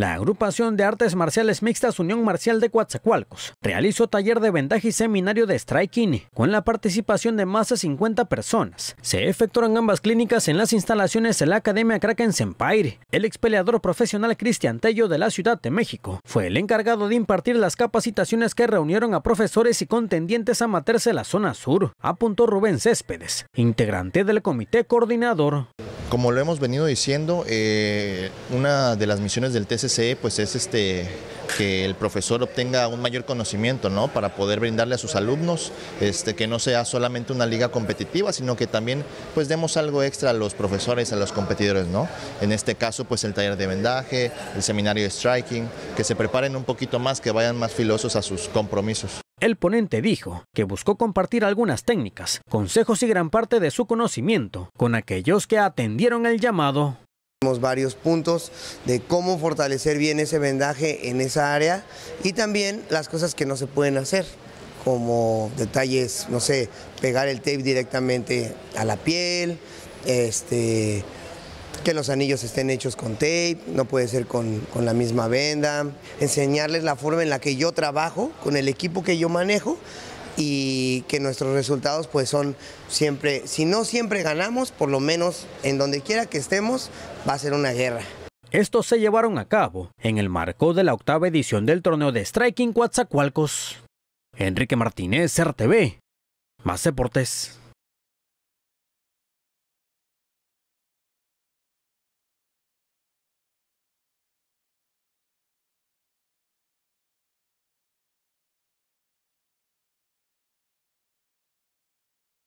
La agrupación de artes marciales mixtas Unión Marcial de Coatzacoalcos realizó taller de vendaje y seminario de striking con la participación de más de 50 personas. Se efectuaron ambas clínicas en las instalaciones de la Academia Kraken Empire El peleador profesional Cristian Tello de la Ciudad de México fue el encargado de impartir las capacitaciones que reunieron a profesores y contendientes amateurs de la zona sur, apuntó Rubén Céspedes, integrante del comité coordinador. Como lo hemos venido diciendo, eh, una de las misiones del TCCE pues es este que el profesor obtenga un mayor conocimiento, ¿no? Para poder brindarle a sus alumnos, este, que no sea solamente una liga competitiva, sino que también, pues, demos algo extra a los profesores, a los competidores, ¿no? En este caso, pues, el taller de vendaje, el seminario de striking, que se preparen un poquito más, que vayan más filosos a sus compromisos. El ponente dijo que buscó compartir algunas técnicas, consejos y gran parte de su conocimiento con aquellos que atendieron el llamado. Tenemos varios puntos de cómo fortalecer bien ese vendaje en esa área y también las cosas que no se pueden hacer como detalles, no sé, pegar el tape directamente a la piel, este, que los anillos estén hechos con tape, no puede ser con, la misma venda, enseñarles la forma en la que yo trabajo, con el equipo que yo manejo y que nuestros resultados pues son siempre, si no siempre ganamos, por lo menos en donde quiera que estemos va a ser una guerra. Estos se llevaron a cabo en el marco de la octava edición del torneo de Striking Coatzacoalcos. Enrique Martínez, RTV, más deportes.